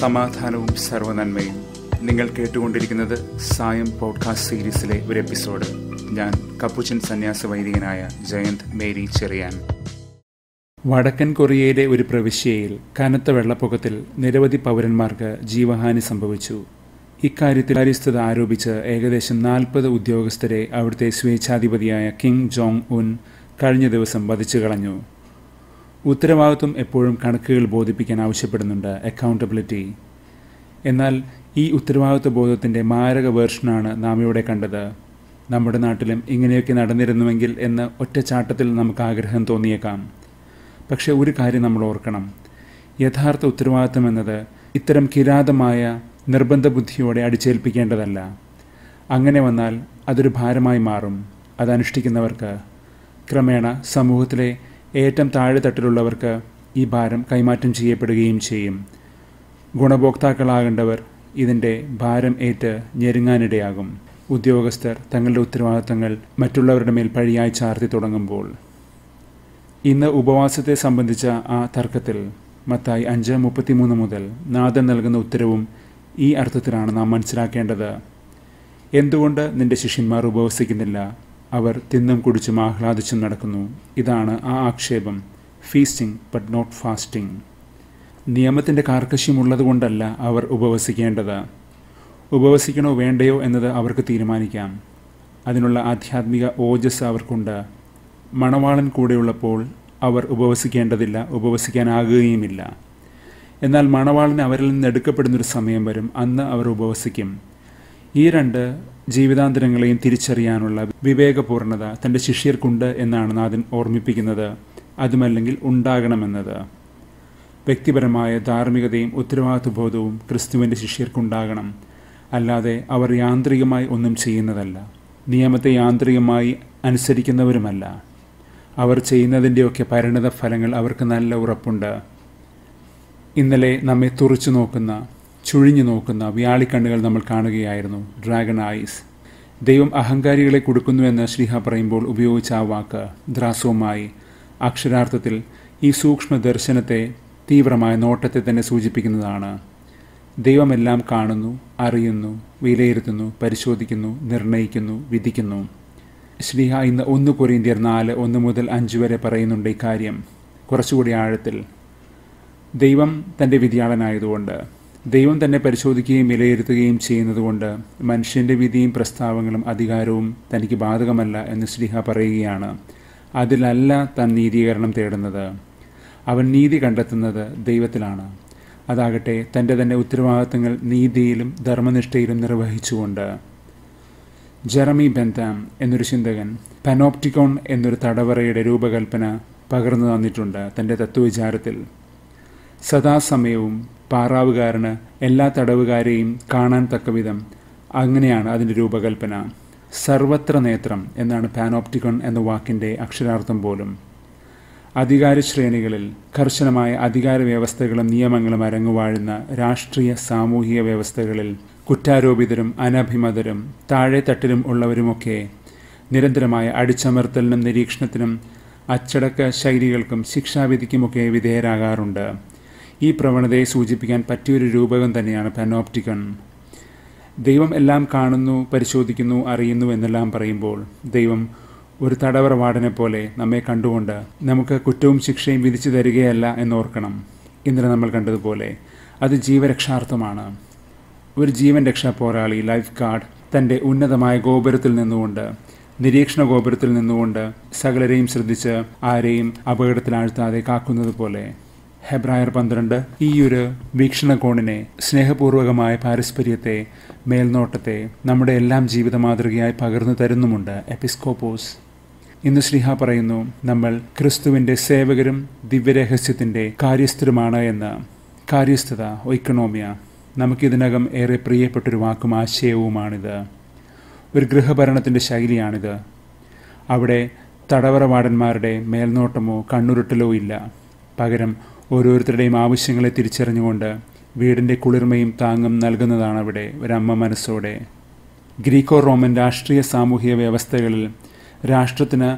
സമാധാനവും സർവനന്മയും നിങ്ങൾ കേട്ടുകൊണ്ടിരിക്കുന്നത് സായം പോഡ്കാസ്റ്റ് സീരീസിലെ ഒരു എപ്പിസോഡ് ഞാൻ കപ്പുച്ചൻ സന്യാസ വൈദികനായ ജയന്ത് മേരി ചെറിയാൻ വടക്കൻ കൊറിയയിലെ ഒരു പ്രവിശ്യയിൽ കനത്ത വെള്ളപ്പൊക്കത്തിൽ നിരവധി പൗരന്മാർക്ക് ജീവഹാനി സംഭവിച്ചു ഇക്കാര്യത്തിൽ കാര്യസ്ഥത ആരോപിച്ച് ഏകദേശം നാൽപ്പത് ഉദ്യോഗസ്ഥരെ അവിടുത്തെ സ്വേച്ഛാധിപതിയായ കിങ് ജോങ് ഉൻ കഴിഞ്ഞ ദിവസം വധിച്ചു കളഞ്ഞു ഉത്തരവാദിത്വം എപ്പോഴും കണക്കുകൾ ബോധിപ്പിക്കാൻ ആവശ്യപ്പെടുന്നുണ്ട് അക്കൗണ്ടബിലിറ്റി എന്നാൽ ഈ ഉത്തരവാദിത്വ ബോധത്തിൻ്റെ മാരക വേർഷനാണ് നാം ഇവിടെ കണ്ടത് നമ്മുടെ നാട്ടിലും ഇങ്ങനെയൊക്കെ നടന്നിരുന്നുവെങ്കിൽ എന്ന ഒറ്റച്ചാട്ടത്തിൽ നമുക്ക് ആഗ്രഹം തോന്നിയേക്കാം പക്ഷേ ഒരു കാര്യം നമ്മൾ ഓർക്കണം യഥാർത്ഥ ഉത്തരവാദിത്വം എന്നത് ഇത്തരം കിരാതമായ നിർബന്ധ ബുദ്ധിയോടെ അടിച്ചേൽപ്പിക്കേണ്ടതല്ല അങ്ങനെ വന്നാൽ അതൊരു ഭാരമായി മാറും അതനുഷ്ഠിക്കുന്നവർക്ക് ക്രമേണ സമൂഹത്തിലെ ഏറ്റവും താഴെത്തട്ടിലുള്ളവർക്ക് ഈ ഭാരം കൈമാറ്റം ചെയ്യപ്പെടുകയും ചെയ്യും ഗുണഭോക്താക്കളാകേണ്ടവർ ഇതിൻ്റെ ഭാരം ഏറ്റ് ഞെരുങ്ങാനിടയാകും ഉദ്യോഗസ്ഥർ തങ്ങളുടെ ഉത്തരവാദിത്തങ്ങൾ മറ്റുള്ളവരുടെ മേൽ പഴിയായി ചാർത്തി തുടങ്ങുമ്പോൾ ഇന്ന് ഉപവാസത്തെ സംബന്ധിച്ച ആ തർക്കത്തിൽ മത്തായി അഞ്ച് മുപ്പത്തിമൂന്ന് മുതൽ നാഥൻ നൽകുന്ന ഉത്തരവും ഈ അർത്ഥത്തിലാണ് നാം മനസ്സിലാക്കേണ്ടത് എന്തുകൊണ്ട് നിന്റെ ശിഷ്യന്മാർ ഉപവസിക്കുന്നില്ല അവർ തിന്നും കുടിച്ചും ആഹ്ലാദിച്ചും നടക്കുന്നു ഇതാണ് ആ ആക്ഷേപം ഫീസ്റ്റിംഗ് ബട്ട് നോട്ട് ഫാസ്റ്റിംഗ് നിയമത്തിൻ്റെ കാർക്കശ്യമുള്ളതുകൊണ്ടല്ല അവർ ഉപവസിക്കേണ്ടത് ഉപവസിക്കണോ വേണ്ടയോ എന്നത് അവർക്ക് തീരുമാനിക്കാം അതിനുള്ള ആധ്യാത്മിക ഓജസ് അവർക്കുണ്ട് മണവാളൻ കൂടെയുള്ളപ്പോൾ അവർ ഉപവസിക്കേണ്ടതില്ല ഉപവസിക്കാനാകുകയുമില്ല എന്നാൽ മണവാളൻ അവരിൽ നിന്ന് എടുക്കപ്പെടുന്നൊരു സമയം വരും അന്ന് അവർ ഉപവസിക്കും ഈ രണ്ട് ജീവിതാന്തരങ്ങളെയും തിരിച്ചറിയാനുള്ള വിവേകപൂർണത തൻ്റെ ശിഷ്യർക്കുണ്ട് എന്നാണ് നാഥൻ ഓർമ്മിപ്പിക്കുന്നത് അതുമല്ലെങ്കിൽ ഉണ്ടാകണമെന്നത് വ്യക്തിപരമായ ധാർമ്മികതയും ഉത്തരവാദിത്വബോധവും ക്രിസ്തുവിൻ്റെ ശിഷ്യർക്കുണ്ടാകണം അല്ലാതെ അവർ യാന്ത്രികമായി ഒന്നും ചെയ്യുന്നതല്ല നിയമത്തെ യാന്ത്രികമായി അനുസരിക്കുന്നവരുമല്ല അവർ ചെയ്യുന്നതിൻ്റെയൊക്കെ പരിണിത ഫലങ്ങൾ അവർക്ക് നല്ല ഉറപ്പുണ്ട് ഇന്നലെ നമ്മെ തുറച്ചു നോക്കുന്ന ചുഴിഞ്ഞു നോക്കുന്ന വ്യാളിക്കണ്ണുകൾ നമ്മൾ കാണുകയായിരുന്നു ഡ്രാഗൺ ഐസ് ദൈവം അഹങ്കാരികളെ കൊടുക്കുന്നുവെന്ന് ശ്രീഹ പറയുമ്പോൾ ഉപയോഗിച്ച ആ വാക്ക് ദ്രാസവുമായി അക്ഷരാർത്ഥത്തിൽ ഈ സൂക്ഷ്മ ദർശനത്തെ തീവ്രമായ നോട്ടത്തെ തന്നെ സൂചിപ്പിക്കുന്നതാണ് ദൈവമെല്ലാം കാണുന്നു അറിയുന്നു വിലയിരുത്തുന്നു പരിശോധിക്കുന്നു നിർണയിക്കുന്നു വിധിക്കുന്നു ശ്രീഹ ഇന്ന് ഒന്ന് കൊറിയന്തിയർ നാല് ഒന്ന് മുതൽ അഞ്ച് വരെ പറയുന്നുണ്ട് ഇക്കാര്യം കുറച്ചുകൂടി ആഴത്തിൽ ദൈവം തൻ്റെ വിധിയാളനായതുകൊണ്ട് ദൈവം തന്നെ പരിശോധിക്കുകയും വിലയിരുത്തുകയും ചെയ്യുന്നതുകൊണ്ട് മനുഷ്യൻ്റെ വിധിയും പ്രസ്താവങ്ങളും അധികാരവും തനിക്ക് ബാധകമല്ല എന്ന് ശ്രീഹ പറയുകയാണ് അതിലല്ല താൻ നീതീകരണം തേടുന്നത് അവൻ നീതി കണ്ടെത്തുന്നത് ദൈവത്തിലാണ് അതാകട്ടെ തൻ്റെ തന്നെ ഉത്തരവാദിത്തങ്ങൾ നീതിയിലും ധർമ്മനിഷ്ഠയിലും നിർവഹിച്ചുകൊണ്ട് ജെറമി ബെന്താം എന്നൊരു ചിന്തകൻ പനോപ്റ്റിക്കോൺ എന്നൊരു തടവറയുടെ രൂപകൽപ്പന പകർന്നു തന്നിട്ടുണ്ട് തൻ്റെ തത്വവിചാരത്തിൽ സദാസമയവും പാറാവുകാരന് എല്ലാ തടവുകാരെയും കാണാൻ തക്കവിധം അങ്ങനെയാണ് അതിൻ്റെ രൂപകൽപ്പന സർവത്ര നേത്രം എന്നാണ് പാനോപ്റ്റിക്കൺ എന്ന വാക്കിൻ്റെ അക്ഷരാർത്ഥം പോലും അധികാര ശ്രേണികളിൽ കർശനമായ അധികാര വ്യവസ്ഥകളും നിയമങ്ങളും അരങ്ങുവാഴുന്ന രാഷ്ട്രീയ സാമൂഹിക വ്യവസ്ഥകളിൽ കുറ്റാരോപിതരും അനഭിമതരും താഴെത്തട്ടിലും ഉള്ളവരുമൊക്കെ നിരന്തരമായ അടിച്ചമർത്തലിനും നിരീക്ഷണത്തിനും അച്ചടക്ക ശൈലികൾക്കും ശിക്ഷാവിധിക്കുമൊക്കെ വിധേയരാകാറുണ്ട് ഈ പ്രവണതയെ സൂചിപ്പിക്കാൻ പറ്റിയൊരു രൂപകം തന്നെയാണ് പെനോപ്റ്റിക്കൺ ദൈവം എല്ലാം കാണുന്നു പരിശോധിക്കുന്നു അറിയുന്നു എന്നെല്ലാം പറയുമ്പോൾ ദൈവം ഒരു തടവറ വാർഡനെ പോലെ നമ്മെ കണ്ടുകൊണ്ട് നമുക്ക് കുറ്റവും ശിക്ഷയും വിധിച്ചു തരികയല്ല എന്നോർക്കണം ഇന്നലെ നമ്മൾ കണ്ടതുപോലെ അത് ജീവരക്ഷാർത്ഥമാണ് ഒരു ജീവൻ രക്ഷാ പോരാളി ലൈഫ് ഗാർഡ് തൻ്റെ ഉന്നതമായ ഗോപുരത്തിൽ നിന്നുകൊണ്ട് നിരീക്ഷണ ഗോപുരത്തിൽ നിന്നുകൊണ്ട് സകലരെയും ശ്രദ്ധിച്ച് ആരെയും അപകടത്തിലാഴ്ത്താതെ കാക്കുന്നത് പോലെ ഹെബ്രായർ പന്ത്രണ്ട് ഈ ഒരു വീക്ഷണകോണിനെ സ്നേഹപൂർവകമായ പാരസ്പര്യത്തെ മേൽനോട്ടത്തെ നമ്മുടെ എല്ലാം ജീവിത മാതൃകയായി പകർന്നു തരുന്നുമുണ്ട് എപ്പിസ്കോപ്പോസ് ഇന്ന് ശ്രീഹ പറയുന്നു നമ്മൾ ക്രിസ്തുവിൻ്റെ സേവകരും ദിവ്യരഹസ്യത്തിൻ്റെ കാര്യസ്ഥരുമാണ് എന്ന് കാര്യസ്ഥത ഒയ്ക്കണോമിയ നമുക്കിതിനകം ഏറെ പ്രിയപ്പെട്ടൊരു വാക്കും ആശയവുമാണിത് ഒരു ഗൃഹഭരണത്തിൻ്റെ ശൈലിയാണിത് അവിടെ തടവറവാടന്മാരുടെ മേൽനോട്ടമോ കണ്ണുരുട്ടലോ ഇല്ല പകരം ഓരോരുത്തരുടെയും ആവശ്യങ്ങളെ തിരിച്ചറിഞ്ഞുകൊണ്ട് വീടിൻ്റെ കുളിർമയും താങ്ങും നൽകുന്നതാണ് അവിടെ ഒരമ്മ മനസ്സോടെ ഗ്രീക്കോ റോമൻ രാഷ്ട്രീയ സാമൂഹിക വ്യവസ്ഥകളിൽ രാഷ്ട്രത്തിന്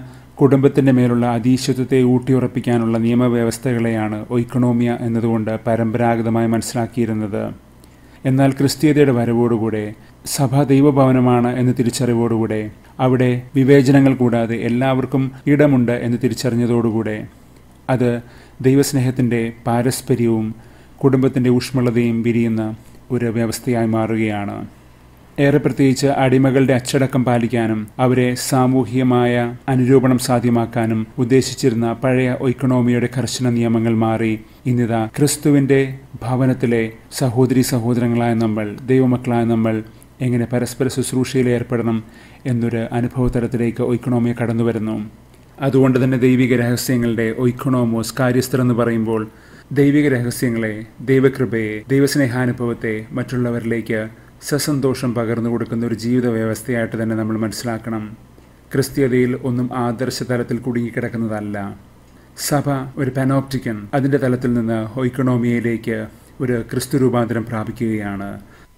കുടുംബത്തിൻ്റെ മേലുള്ള അതീശ്വത്വത്തെ ഊട്ടിയുറപ്പിക്കാനുള്ള നിയമവ്യവസ്ഥകളെയാണ് ഒയിക്കണോമിയ എന്നതുകൊണ്ട് പരമ്പരാഗതമായി മനസ്സിലാക്കിയിരുന്നത് എന്നാൽ ക്രിസ്തീയതയുടെ വരവോടുകൂടെ സഭ ദൈവഭവനമാണ് എന്ന തിരിച്ചറിവോടുകൂടെ അവിടെ വിവേചനങ്ങൾ കൂടാതെ എല്ലാവർക്കും ഇടമുണ്ട് എന്ന് തിരിച്ചറിഞ്ഞതോടുകൂടെ അത് ദൈവസ്നേഹത്തിൻ്റെ പാരസ്പര്യവും കുടുംബത്തിൻ്റെ ഊഷ്മളതയും വിരിയുന്ന ഒരു വ്യവസ്ഥയായി മാറുകയാണ് ഏറെ പ്രത്യേകിച്ച് അടിമകളുടെ അച്ചടക്കം പാലിക്കാനും അവരെ സാമൂഹികമായ അനുരൂപണം സാധ്യമാക്കാനും ഉദ്ദേശിച്ചിരുന്ന പഴയ ഇക്കണോമിയുടെ കർശന നിയമങ്ങൾ മാറി ഇന്നിതാ ക്രിസ്തുവിൻ്റെ ഭവനത്തിലെ സഹോദരി സഹോദരങ്ങളായ നമ്മൾ ദൈവമക്കളായ നമ്മൾ എങ്ങനെ പരസ്പര ശുശ്രൂഷയിൽ ഏർപ്പെടണം എന്നൊരു അനുഭവതലത്തിലേക്ക് ഇക്കണോമിയ കടന്നു വരുന്നു അതുകൊണ്ട് തന്നെ ദൈവിക രഹസ്യങ്ങളുടെ ഒയ്ക്കണോമോസ് കാര്യസ്ഥർ എന്ന് പറയുമ്പോൾ ദൈവിക രഹസ്യങ്ങളെ ദൈവകൃപയെ ദൈവസ്നേഹാനുഭവത്തെ മറ്റുള്ളവരിലേക്ക് സസന്തോഷം പകർന്നു കൊടുക്കുന്ന ഒരു ജീവിത വ്യവസ്ഥയായിട്ട് തന്നെ നമ്മൾ മനസ്സിലാക്കണം ക്രിസ്ത്യതയിൽ ഒന്നും ആദർശ തലത്തിൽ കുടുങ്ങിക്കിടക്കുന്നതല്ല സഭ ഒരു പനോപ്റ്റിക്കൻ അതിൻ്റെ തലത്തിൽ നിന്ന് ഒയ്ക്കണോമിയയിലേക്ക് ഒരു ക്രിസ്തു രൂപാന്തരം പ്രാപിക്കുകയാണ്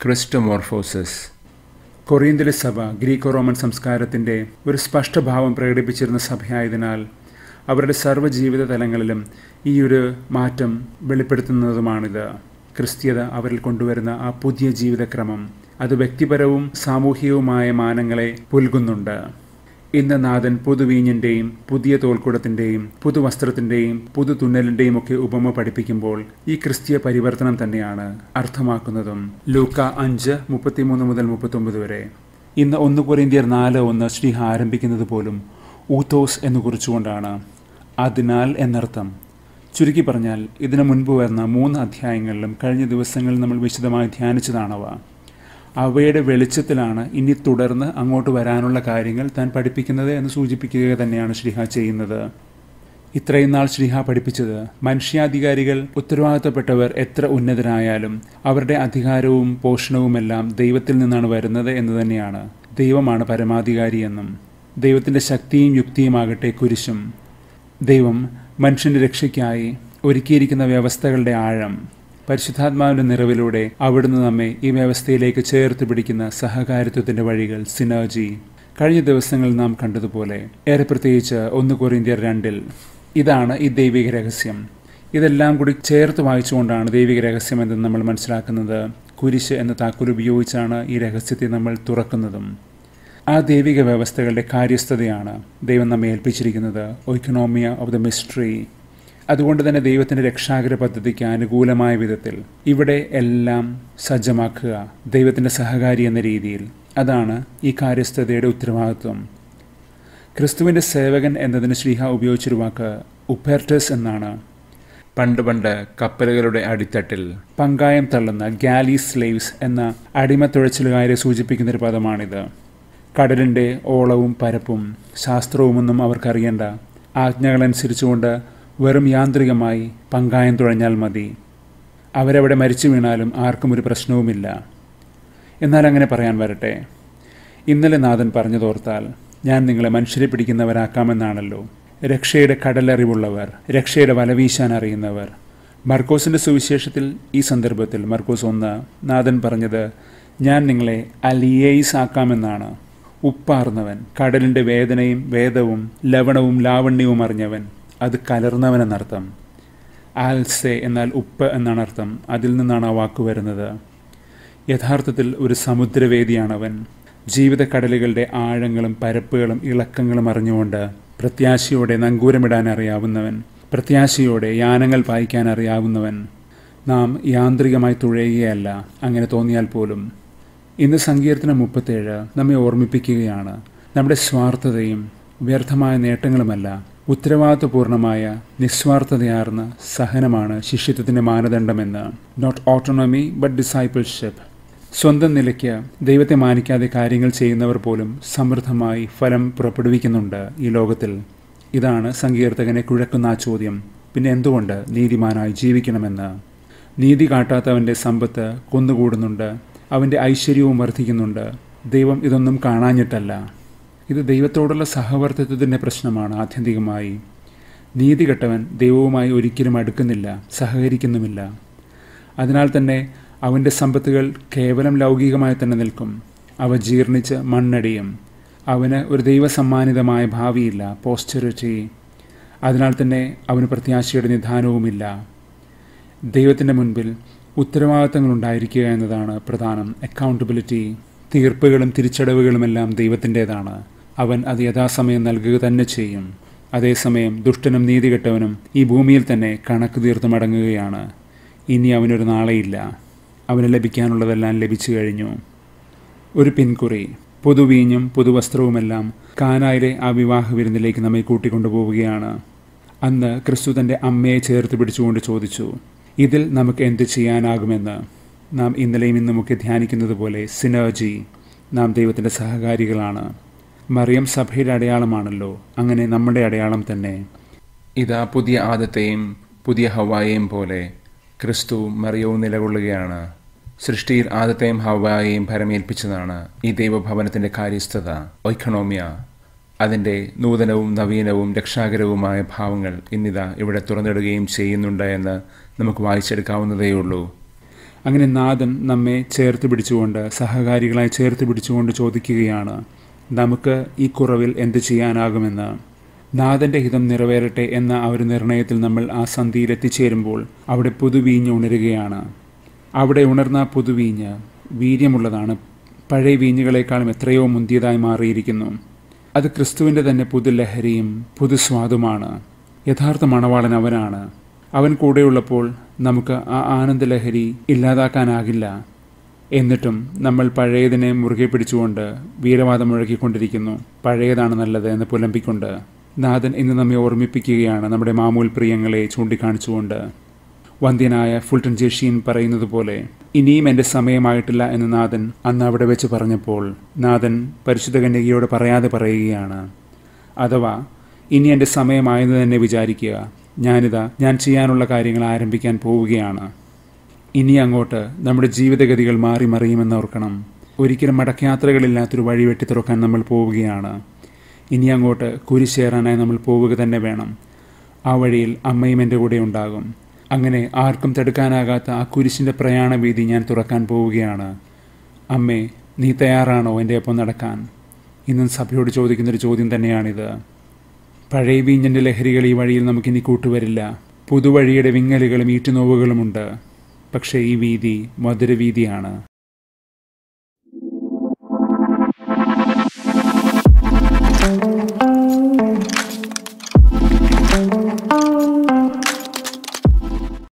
ക്രിസ്റ്റമോർഫോസിസ് കൊറിയന്തിലെ സഭ ഗ്രീക്കോ റോമൻ സംസ്കാരത്തിൻ്റെ ഒരു സ്പഷ്ടഭാവം പ്രകടിപ്പിച്ചിരുന്ന സഭയായതിനാൽ അവരുടെ സർവ്വജീവിത തലങ്ങളിലും ഈ ഒരു മാറ്റം വെളിപ്പെടുത്തുന്നതുമാണിത് ക്രിസ്തീയത അവരിൽ കൊണ്ടുവരുന്ന ആ പുതിയ ജീവിതക്രമം അത് വ്യക്തിപരവും സാമൂഹികവുമായ മാനങ്ങളെ പുൽകുന്നുണ്ട് ഇന്ന് നാഥൻ പുതുവീഞ്ഞിന്റെയും പുതിയ തോൽക്കുടത്തിന്റെയും പുതുവസ്ത്രത്തിന്റെയും പുതു തുന്നലിന്റെയും ഒക്കെ ഉപമ പഠിപ്പിക്കുമ്പോൾ ഈ ക്രിസ്തീയ പരിവർത്തനം തന്നെയാണ് അർത്ഥമാക്കുന്നതും ലൂക്ക അഞ്ച് മുപ്പത്തിമൂന്ന് മുതൽ മുപ്പത്തൊമ്പത് വരെ ഇന്ന് ഒന്ന് കുറേന്ത്യർ നാല് ഒന്ന് ശ്രീഹ ആരംഭിക്കുന്നത് പോലും ഊത്തോസ് എന്ന് കുറിച്ചുകൊണ്ടാണ് അതിനാൽ എന്നർത്ഥം ചുരുക്കി പറഞ്ഞാൽ ഇതിനു മുൻപ് വരുന്ന മൂന്ന് അധ്യായങ്ങളിലും കഴിഞ്ഞ ദിവസങ്ങളിൽ നമ്മൾ വിശദമായി ധ്യാനിച്ചതാണവ അവയുടെ വെളിച്ചത്തിലാണ് ഇനി തുടർന്ന് അങ്ങോട്ട് വരാനുള്ള കാര്യങ്ങൾ താൻ പഠിപ്പിക്കുന്നത് എന്ന് സൂചിപ്പിക്കുക തന്നെയാണ് ശ്രീഹ ചെയ്യുന്നത് ഇത്രയും നാൾ ശ്രീഹ പഠിപ്പിച്ചത് മനുഷ്യാധികാരികൾ ഉത്തരവാദിത്തപ്പെട്ടവർ എത്ര ഉന്നതരായാലും അവരുടെ അധികാരവും പോഷണവുമെല്ലാം ദൈവത്തിൽ നിന്നാണ് വരുന്നത് എന്ന് തന്നെയാണ് ദൈവമാണ് പരമാധികാരി എന്നും ദൈവത്തിൻ്റെ ശക്തിയും യുക്തിയുമാകട്ടെ കുരിശും ദൈവം മനുഷ്യൻ്റെ രക്ഷയ്ക്കായി ഒരുക്കിയിരിക്കുന്ന വ്യവസ്ഥകളുടെ ആഴം പരിശുദ്ധാത്മാവിന്റെ നിറവിലൂടെ അവിടുന്ന് നമ്മെ ഈ വ്യവസ്ഥയിലേക്ക് ചേർത്ത് പിടിക്കുന്ന സഹകാരിത്വത്തിന്റെ വഴികൾ സിനർജി കഴിഞ്ഞ ദിവസങ്ങളിൽ നാം കണ്ടതുപോലെ ഏറെ പ്രത്യേകിച്ച് ഒന്ന് കൊറിന്ത്യർ രണ്ടിൽ ഇതാണ് ഈ ദൈവിക രഹസ്യം ഇതെല്ലാം കൂടി ചേർത്ത് വായിച്ചുകൊണ്ടാണ് ദൈവിക രഹസ്യം എന്ന് നമ്മൾ മനസ്സിലാക്കുന്നത് കുരിശ് എന്ന താക്കോൽ ഉപയോഗിച്ചാണ് ഈ രഹസ്യത്തെ നമ്മൾ തുറക്കുന്നതും ആ ദൈവിക വ്യവസ്ഥകളുടെ കാര്യസ്ഥതയാണ് ദൈവം നമ്മെ ഏൽപ്പിച്ചിരിക്കുന്നത് ഒക്കണോമിയ ഓഫ് ദ മിസ്റ്ററി അതുകൊണ്ട് തന്നെ ദൈവത്തിൻ്റെ രക്ഷാകര പദ്ധതിക്ക് അനുകൂലമായ വിധത്തിൽ ഇവിടെ എല്ലാം സജ്ജമാക്കുക ദൈവത്തിൻ്റെ സഹകാരി എന്ന രീതിയിൽ അതാണ് ഈ കാര്യസ്ഥതയുടെ ഉത്തരവാദിത്വം ക്രിസ്തുവിൻ്റെ സേവകൻ എന്നതിന് ശ്രീഹ ഉപയോഗിച്ചൊരു വാക്ക് ഉപ്പേർട്ടസ് എന്നാണ് പണ്ട് പണ്ട് കപ്പലുകളുടെ അടിത്തട്ടിൽ പങ്കായം തള്ളുന്ന ഗാലി സ്ലേവ്സ് എന്ന അടിമത്തുഴച്ചിലുകാരെ സൂചിപ്പിക്കുന്ന ഒരു പദമാണിത് കടലിൻ്റെ ഓളവും പരപ്പും ശാസ്ത്രവുമൊന്നും അവർക്കറിയേണ്ട ആജ്ഞകളനുസരിച്ചുകൊണ്ട് വെറും യാന്ത്രികമായി പങ്കായം തുഴഞ്ഞാൽ മതി അവരവിടെ മരിച്ചു വീണാലും ആർക്കും ഒരു പ്രശ്നവുമില്ല എന്നാൽ അങ്ങനെ പറയാൻ വരട്ടെ ഇന്നലെ നാഥൻ പറഞ്ഞതോർത്താൽ ഞാൻ നിങ്ങളെ മനുഷ്യരെ പിടിക്കുന്നവരാക്കാമെന്നാണല്ലോ രക്ഷയുടെ കടലറിവുള്ളവർ രക്ഷയുടെ വലവീശാൻ അറിയുന്നവർ മർക്കോസിൻ്റെ സുവിശേഷത്തിൽ ഈ സന്ദർഭത്തിൽ മർക്കോസ് ഒന്ന് നാഥൻ പറഞ്ഞത് ഞാൻ നിങ്ങളെ അലിയേയ്സ് ആക്കാമെന്നാണ് ഉപ്പാർന്നവൻ കടലിൻ്റെ വേദനയും വേദവും ലവണവും ലാവണ്യവും അറിഞ്ഞവൻ അത് കലർന്നവനെന്നർത്ഥം ആൽസെ എന്നാൽ ഉപ്പ് എന്നാണ് അർത്ഥം അതിൽ നിന്നാണ് ആ വാക്ക് വരുന്നത് യഥാർത്ഥത്തിൽ ഒരു സമുദ്രവേദിയാണവൻ ജീവിതക്കടലുകളുടെ ആഴങ്ങളും പരപ്പുകളും ഇളക്കങ്ങളും അറിഞ്ഞുകൊണ്ട് പ്രത്യാശയോടെ നങ്കൂരമിടാൻ അറിയാവുന്നവൻ പ്രത്യാശയോടെ യാനങ്ങൾ പായിക്കാൻ അറിയാവുന്നവൻ നാം യാന്ത്രികമായി തുഴയുകയല്ല അങ്ങനെ തോന്നിയാൽ പോലും ഇന്ന് സങ്കീർത്തനം മുപ്പത്തേഴ് നമ്മെ ഓർമ്മിപ്പിക്കുകയാണ് നമ്മുടെ സ്വാർത്ഥതയും വ്യർത്ഥമായ നേട്ടങ്ങളുമല്ല ഉത്തരവാദിത്വപൂർണമായ നിസ്വാർത്ഥതയാർന്ന സഹനമാണ് ശിഷ്യത്വത്തിൻ്റെ മാനദണ്ഡമെന്ന് നോട്ട് ഓട്ടോണമി ബട്ട് ഡിസൈപ്പിൾഷിപ്പ് സ്വന്തം നിലയ്ക്ക് ദൈവത്തെ മാനിക്കാതെ കാര്യങ്ങൾ ചെയ്യുന്നവർ പോലും സമൃദ്ധമായി ഫലം പുറപ്പെടുവിക്കുന്നുണ്ട് ഈ ലോകത്തിൽ ഇതാണ് സങ്കീർത്തകനെ കുഴക്കുന്ന ആ ചോദ്യം പിന്നെ എന്തുകൊണ്ട് നീതിമാനായി ജീവിക്കണമെന്ന് നീതി കാട്ടാത്തവൻ്റെ സമ്പത്ത് കൊന്നുകൂടുന്നുണ്ട് അവൻ്റെ ഐശ്വര്യവും വർദ്ധിക്കുന്നുണ്ട് ദൈവം ഇതൊന്നും കാണാഞ്ഞിട്ടല്ല ഇത് ദൈവത്തോടുള്ള സഹവർത്തിത്വത്തിൻ്റെ പ്രശ്നമാണ് ആത്യന്തികമായി നീതി കെട്ടവൻ ദൈവവുമായി ഒരിക്കലും അടുക്കുന്നില്ല സഹകരിക്കുന്നുമില്ല അതിനാൽ തന്നെ അവൻ്റെ സമ്പത്തുകൾ കേവലം ലൗകികമായി തന്നെ നിൽക്കും അവ ജീർണിച്ച് മണ്ണടിയും അവന് ഒരു ദൈവസമ്മാനിതമായ ഭാവിയില്ല പോസ്ചറുചി അതിനാൽ തന്നെ അവന് പ്രത്യാശയുടെ നിധാനവുമില്ല ദൈവത്തിൻ്റെ മുൻപിൽ ഉണ്ടായിരിക്കുക എന്നതാണ് പ്രധാനം അക്കൗണ്ടബിലിറ്റി തീർപ്പുകളും തിരിച്ചടവുകളുമെല്ലാം ദൈവത്തിൻ്റേതാണ് അവൻ അത് യഥാസമയം നൽകുക തന്നെ ചെയ്യും അതേസമയം ദുഷ്ടനും നീതികെട്ടവനും ഈ ഭൂമിയിൽ തന്നെ കണക്ക് തീർത്ത് മടങ്ങുകയാണ് ഇനി അവനൊരു നാളെയില്ല അവന് ലഭിക്കാനുള്ളതെല്ലാം ലഭിച്ചു കഴിഞ്ഞു ഒരു പിൻകുറി പുതുവീഞ്ഞും പുതുവസ്ത്രവുമെല്ലാം കാനായിലെ ആ വിവാഹ വിരുന്നിലേക്ക് നമ്മെ കൂട്ടിക്കൊണ്ടുപോവുകയാണ് അന്ന് ക്രിസ്തു തൻ്റെ അമ്മയെ ചേർത്ത് പിടിച്ചുകൊണ്ട് ചോദിച്ചു ഇതിൽ നമുക്ക് എന്ത് ചെയ്യാനാകുമെന്ന് നാം ഇന്നലെയും ഇന്നുമൊക്കെ ധ്യാനിക്കുന്നത് പോലെ സിനർജി നാം ദൈവത്തിൻ്റെ സഹകാരികളാണ് മറിയം സഭയുടെ അടയാളമാണല്ലോ അങ്ങനെ നമ്മുടെ അടയാളം തന്നെ ഇതാ പുതിയ ആദത്തെയും പുതിയ ഹവായെയും പോലെ ക്രിസ്തു മറിയവും നിലകൊള്ളുകയാണ് സൃഷ്ടിയിൽ ആദത്തെയും ഹവായെയും ഭരമേൽപ്പിച്ചതാണ് ഈ ദൈവഭവനത്തിൻ്റെ കാര്യസ്ഥത ഒയ്ക്കണോമിയ അതിൻ്റെ നൂതനവും നവീനവും രക്ഷാകരവുമായ ഭാവങ്ങൾ ഇന്നിതാ ഇവിടെ തുറന്നിടുകയും ചെയ്യുന്നുണ്ട് എന്ന് നമുക്ക് വായിച്ചെടുക്കാവുന്നതേയുള്ളൂ അങ്ങനെ നാദം നമ്മെ ചേർത്ത് പിടിച്ചുകൊണ്ട് സഹകാരികളായി ചേർത്ത് പിടിച്ചുകൊണ്ട് ചോദിക്കുകയാണ് നമുക്ക് ഈ കുറവിൽ എന്ത് ചെയ്യാനാകുമെന്ന് നാഥൻ്റെ ഹിതം നിറവേറട്ടെ എന്ന ആ ഒരു നിർണയത്തിൽ നമ്മൾ ആ സന്ധിയിൽ എത്തിച്ചേരുമ്പോൾ അവിടെ പുതുവീഞ്ഞ് ഉണരുകയാണ് അവിടെ ഉണർന്ന പുതുവീഞ്ഞ് വീര്യമുള്ളതാണ് പഴയ വീഞ്ഞുകളെക്കാളും എത്രയോ മുന്തിയതായി മാറിയിരിക്കുന്നു അത് ക്രിസ്തുവിൻ്റെ തന്നെ പുതുലഹരിയും പുതുസ്വാദുമാണ് യഥാർത്ഥ മണവാളൻ അവനാണ് അവൻ കൂടെയുള്ളപ്പോൾ നമുക്ക് ആ ആനന്ദലഹരി ഇല്ലാതാക്കാനാകില്ല എന്നിട്ടും നമ്മൾ പഴയതിനെ മുറുകെ പിടിച്ചുകൊണ്ട് വീരവാദം മുഴക്കിക്കൊണ്ടിരിക്കുന്നു പഴയതാണ് നല്ലത് എന്ന് പുലമ്പിക്കൊണ്ട് നാഥൻ ഇന്ന് നമ്മെ ഓർമ്മിപ്പിക്കുകയാണ് നമ്മുടെ മാമൂൽ പ്രിയങ്ങളെ ചൂണ്ടിക്കാണിച്ചുകൊണ്ട് വന്ധ്യനായ ഫുൾട്ടൻ ജേഷീൻ പറയുന്നത് പോലെ ഇനിയും എൻ്റെ സമയമായിട്ടില്ല എന്ന് നാഥൻ അന്ന് അവിടെ വെച്ച് പറഞ്ഞപ്പോൾ നാഥൻ പരിശുദ്ധ കന്യകയോട് പറയാതെ പറയുകയാണ് അഥവാ ഇനി എൻ്റെ സമയമായെന്ന് തന്നെ വിചാരിക്കുക ഞാനിതാ ഞാൻ ചെയ്യാനുള്ള കാര്യങ്ങൾ ആരംഭിക്കാൻ പോവുകയാണ് ഇനി അങ്ങോട്ട് നമ്മുടെ ജീവിതഗതികൾ മാറി മറിയുമെന്ന് ഓർക്കണം ഒരിക്കലും മടക്കയാത്രകളില്ലാത്തൊരു വഴി വെട്ടി തുറക്കാൻ നമ്മൾ പോവുകയാണ് ഇനി അങ്ങോട്ട് കുരിശേറാനായി നമ്മൾ പോവുക തന്നെ വേണം ആ വഴിയിൽ അമ്മയും എൻ്റെ കൂടെ ഉണ്ടാകും അങ്ങനെ ആർക്കും തടുക്കാനാകാത്ത ആ കുരിശിൻ്റെ വീതി ഞാൻ തുറക്കാൻ പോവുകയാണ് അമ്മേ നീ തയ്യാറാണോ എൻ്റെ ഒപ്പം നടക്കാൻ ഇന്നും സഭയോട് ചോദിക്കുന്നൊരു ചോദ്യം തന്നെയാണിത് പഴയ വീഞ്ഞൻ്റെ ലഹരികൾ ഈ വഴിയിൽ നമുക്കിനി കൂട്ടുവരില്ല പുതുവഴിയുടെ വിങ്ങലുകളും ഈറ്റുനോവുകളുമുണ്ട് പക്ഷേ ഈ വീതി മധുരവീതിയാണ് thank you